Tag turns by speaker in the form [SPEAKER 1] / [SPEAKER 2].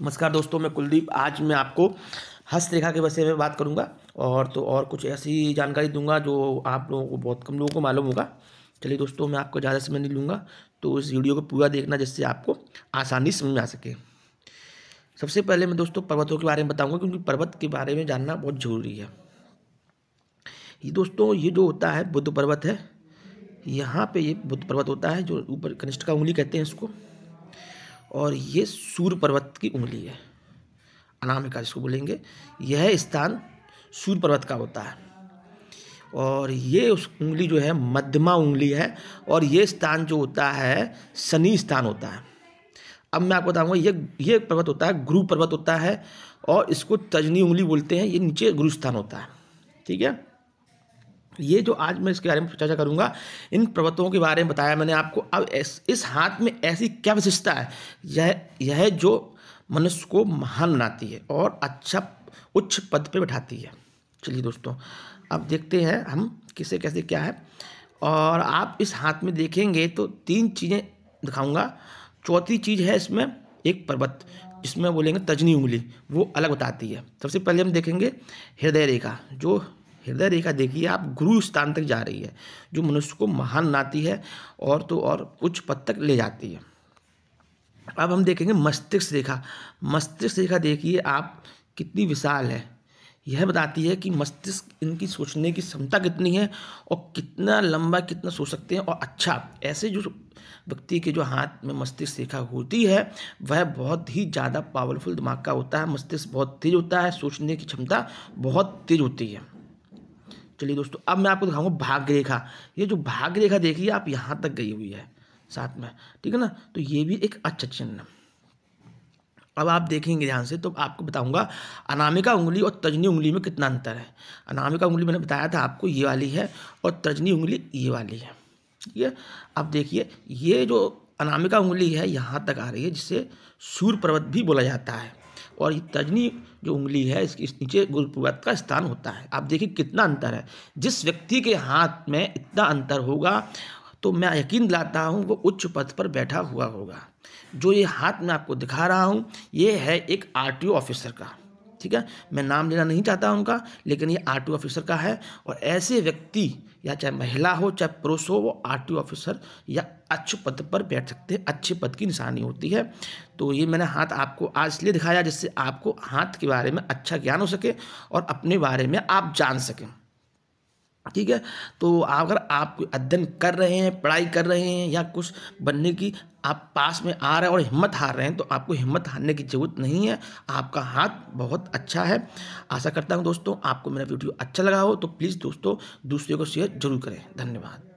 [SPEAKER 1] नमस्कार दोस्तों मैं कुलदीप आज मैं आपको हस्तरेखा के विषय में बात करूंगा और तो और कुछ ऐसी जानकारी दूंगा जो आप लोगों को बहुत कम लोगों को मालूम होगा चलिए दोस्तों मैं आपको ज़्यादा समय नहीं लूँगा तो इस वीडियो को पूरा देखना जिससे आपको आसानी समझ में आ सके सबसे पहले मैं दोस्तों पर्वतों के बारे में बताऊँगा क्योंकि पर्वत के बारे में जानना बहुत ज़रूरी है ये दोस्तों ये जो होता है बुद्ध पर्वत है यहाँ पे ये बुद्ध पर्वत होता है जो ऊपर कनिष्ठ का उंगली कहते हैं इसको और ये सूर्य पर्वत की उंगली है अनामिका जिसको बोलेंगे यह स्थान सूर्य पर्वत का होता है और ये उस उंगली जो है मध्यमा उंगली है और ये स्थान जो होता है शनि स्थान होता है अब मैं आपको बताऊंगा ये ये पर्वत होता है गुरु पर्वत होता है और इसको तजनी उंगली बोलते हैं ये नीचे गुरु स्थान होता है ठीक है ये जो आज मैं इसके बारे में चर्चा करूंगा इन पर्वतों के बारे में बताया मैंने आपको अब इस हाथ में ऐसी क्या विशेषता है यह यह जो मनुष्य को महान बनाती है और अच्छा उच्च पद पर बैठाती है चलिए दोस्तों अब देखते हैं हम किसे कैसे क्या है और आप इस हाथ में देखेंगे तो तीन चीज़ें दिखाऊंगा चौथी चीज़ है इसमें एक पर्वत जिसमें बोलेंगे तजनी उंगली वो अलग बताती है सबसे पहले हम देखेंगे हृदय रेखा जो हृदय रेखा देखिए आप गुरु स्थान तक जा रही है जो मनुष्य को महान बनाती है और तो और उच्च पद तक ले जाती है अब हम देखेंगे मस्तिष्क रेखा मस्तिष्क रेखा देखिए आप कितनी विशाल है यह बताती है कि मस्तिष्क इनकी सोचने की क्षमता कितनी है और कितना लंबा कितना सोच सकते हैं और अच्छा ऐसे जो व्यक्ति के जो हाथ में मस्तिष्क रेखा होती है वह बहुत ही ज़्यादा पावरफुल दिमाग का होता है मस्तिष्क बहुत तेज होता है सोचने की क्षमता बहुत तेज होती है चलिए दोस्तों अब मैं आपको दिखाऊंगा भाग्य रेखा ये जो भाग्य रेखा देखिए आप यहाँ तक गई हुई है साथ में ठीक है ना तो ये भी एक अच्छा चिन्ह है अब आप देखेंगे ध्यान से तो आपको बताऊंगा अनामिका उंगली और तर्जनी उंगली में कितना अंतर है अनामिका उंगली मैंने बताया था आपको ये वाली है और तर्जनी उंगली ये वाली है ठीक है अब देखिए ये जो अनामिका उंगली है यहाँ तक आ रही है जिसे सूर्य पर्वत भी बोला जाता है और तजनी जो उंगली है इसके इस नीचे गुरुपुर्वत का स्थान होता है आप देखिए कितना अंतर है जिस व्यक्ति के हाथ में इतना अंतर होगा तो मैं यकीन दिलाता हूँ वो उच्च पद पर बैठा हुआ होगा जो ये हाथ में आपको दिखा रहा हूँ ये है एक आर ऑफिसर का ठीक है मैं नाम लेना नहीं चाहता उनका लेकिन ये आर ऑफिसर का है और ऐसे व्यक्ति या चाहे महिला हो चाहे पुरुष हो वो आर ऑफिसर या अच्छे पद पर बैठ सकते हैं अच्छे पद की निशानी होती है तो ये मैंने हाथ आपको आज इसलिए दिखाया जिससे आपको हाथ के बारे में अच्छा ज्ञान हो सके और अपने बारे में आप जान सकें ठीक है तो अगर आप अध्ययन कर रहे हैं पढ़ाई कर रहे हैं या कुछ बनने की आप पास में आ रहे हैं और हिम्मत हार रहे हैं तो आपको हिम्मत हारने की ज़रूरत नहीं है आपका हाथ बहुत अच्छा है आशा करता हूँ दोस्तों आपको मेरा वीडियो अच्छा लगा हो तो प्लीज़ दोस्तों दूसरे को शेयर जरूर करें धन्यवाद